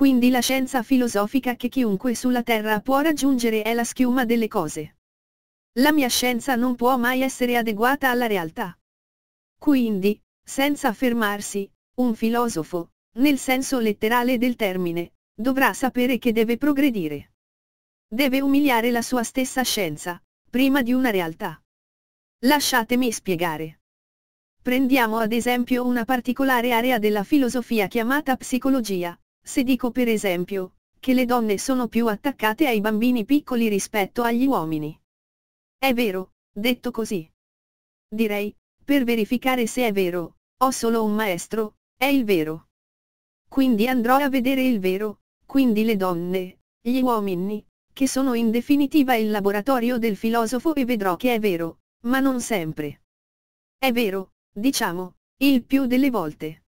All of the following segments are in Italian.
Quindi la scienza filosofica che chiunque sulla Terra può raggiungere è la schiuma delle cose. La mia scienza non può mai essere adeguata alla realtà. Quindi, senza fermarsi, un filosofo, nel senso letterale del termine, dovrà sapere che deve progredire. Deve umiliare la sua stessa scienza, prima di una realtà. Lasciatemi spiegare. Prendiamo ad esempio una particolare area della filosofia chiamata psicologia, se dico per esempio, che le donne sono più attaccate ai bambini piccoli rispetto agli uomini. È vero, detto così. Direi, per verificare se è vero, ho solo un maestro, è il vero. Quindi andrò a vedere il vero, quindi le donne, gli uomini, che sono in definitiva il laboratorio del filosofo e vedrò che è vero, ma non sempre. È vero, diciamo, il più delle volte.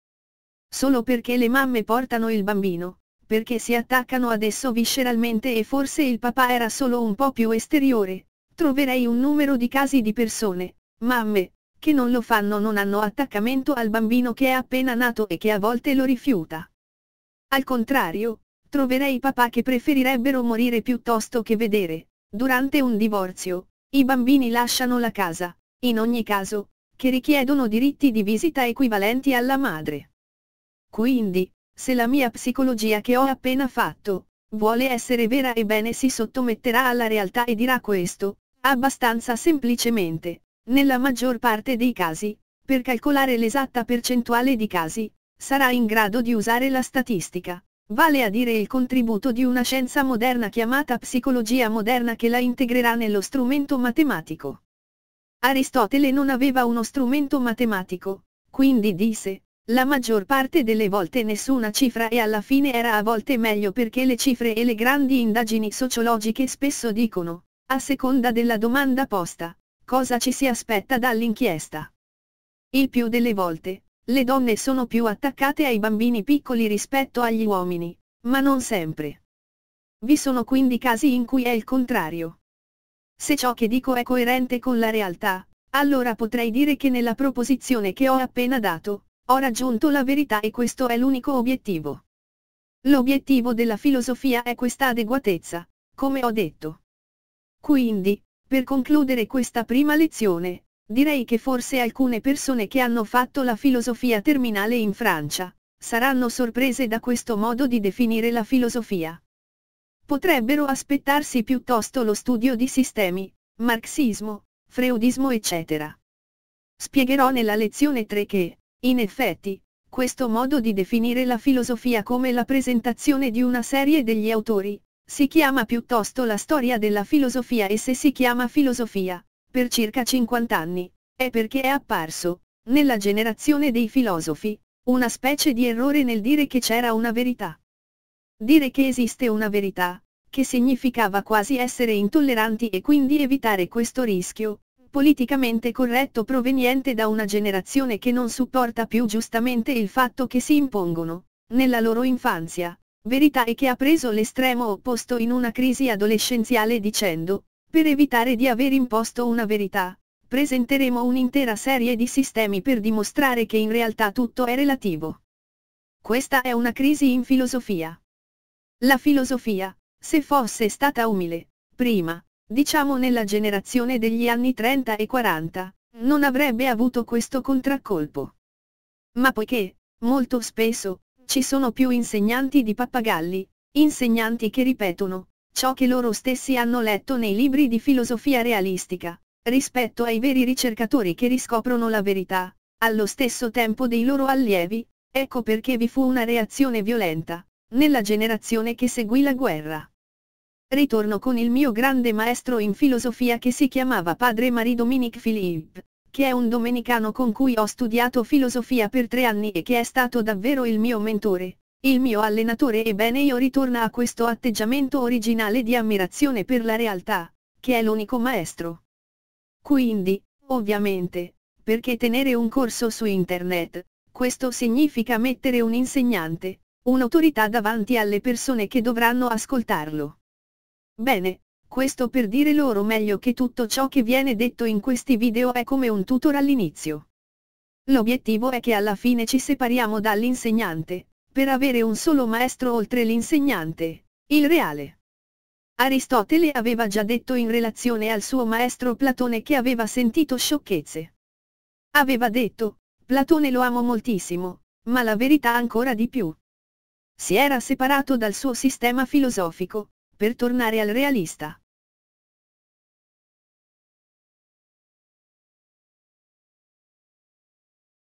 Solo perché le mamme portano il bambino, perché si attaccano ad esso visceralmente e forse il papà era solo un po' più esteriore, troverei un numero di casi di persone, mamme, che non lo fanno non hanno attaccamento al bambino che è appena nato e che a volte lo rifiuta. Al contrario, troverei papà che preferirebbero morire piuttosto che vedere, durante un divorzio, i bambini lasciano la casa, in ogni caso, che richiedono diritti di visita equivalenti alla madre. Quindi, se la mia psicologia che ho appena fatto, vuole essere vera e bene si sottometterà alla realtà e dirà questo, abbastanza semplicemente, nella maggior parte dei casi, per calcolare l'esatta percentuale di casi, sarà in grado di usare la statistica, vale a dire il contributo di una scienza moderna chiamata psicologia moderna che la integrerà nello strumento matematico. Aristotele non aveva uno strumento matematico, quindi disse, la maggior parte delle volte nessuna cifra e alla fine era a volte meglio perché le cifre e le grandi indagini sociologiche spesso dicono, a seconda della domanda posta, cosa ci si aspetta dall'inchiesta. Il più delle volte, le donne sono più attaccate ai bambini piccoli rispetto agli uomini, ma non sempre. Vi sono quindi casi in cui è il contrario. Se ciò che dico è coerente con la realtà, allora potrei dire che nella proposizione che ho appena dato, ho raggiunto la verità e questo è l'unico obiettivo. L'obiettivo della filosofia è questa adeguatezza, come ho detto. Quindi, per concludere questa prima lezione, direi che forse alcune persone che hanno fatto la filosofia terminale in Francia, saranno sorprese da questo modo di definire la filosofia. Potrebbero aspettarsi piuttosto lo studio di sistemi, marxismo, freudismo eccetera. Spiegherò nella lezione 3 che, in effetti, questo modo di definire la filosofia come la presentazione di una serie degli autori, si chiama piuttosto la storia della filosofia e se si chiama filosofia, per circa 50 anni, è perché è apparso, nella generazione dei filosofi, una specie di errore nel dire che c'era una verità. Dire che esiste una verità, che significava quasi essere intolleranti e quindi evitare questo rischio, politicamente corretto proveniente da una generazione che non supporta più giustamente il fatto che si impongono, nella loro infanzia, verità e che ha preso l'estremo opposto in una crisi adolescenziale dicendo, per evitare di aver imposto una verità, presenteremo un'intera serie di sistemi per dimostrare che in realtà tutto è relativo. Questa è una crisi in filosofia. La filosofia, se fosse stata umile, prima, diciamo nella generazione degli anni 30 e 40, non avrebbe avuto questo contraccolpo. Ma poiché, molto spesso, ci sono più insegnanti di pappagalli, insegnanti che ripetono, ciò che loro stessi hanno letto nei libri di filosofia realistica, rispetto ai veri ricercatori che riscoprono la verità, allo stesso tempo dei loro allievi, ecco perché vi fu una reazione violenta, nella generazione che seguì la guerra. Ritorno con il mio grande maestro in filosofia che si chiamava padre Marie Dominique Philippe, che è un domenicano con cui ho studiato filosofia per tre anni e che è stato davvero il mio mentore, il mio allenatore ebbene io ritorno a questo atteggiamento originale di ammirazione per la realtà, che è l'unico maestro. Quindi, ovviamente, perché tenere un corso su internet, questo significa mettere un insegnante, un'autorità davanti alle persone che dovranno ascoltarlo. Bene, questo per dire loro meglio che tutto ciò che viene detto in questi video è come un tutor all'inizio. L'obiettivo è che alla fine ci separiamo dall'insegnante, per avere un solo maestro oltre l'insegnante, il reale. Aristotele aveva già detto in relazione al suo maestro Platone che aveva sentito sciocchezze. Aveva detto, Platone lo amo moltissimo, ma la verità ancora di più. Si era separato dal suo sistema filosofico, per tornare al realista.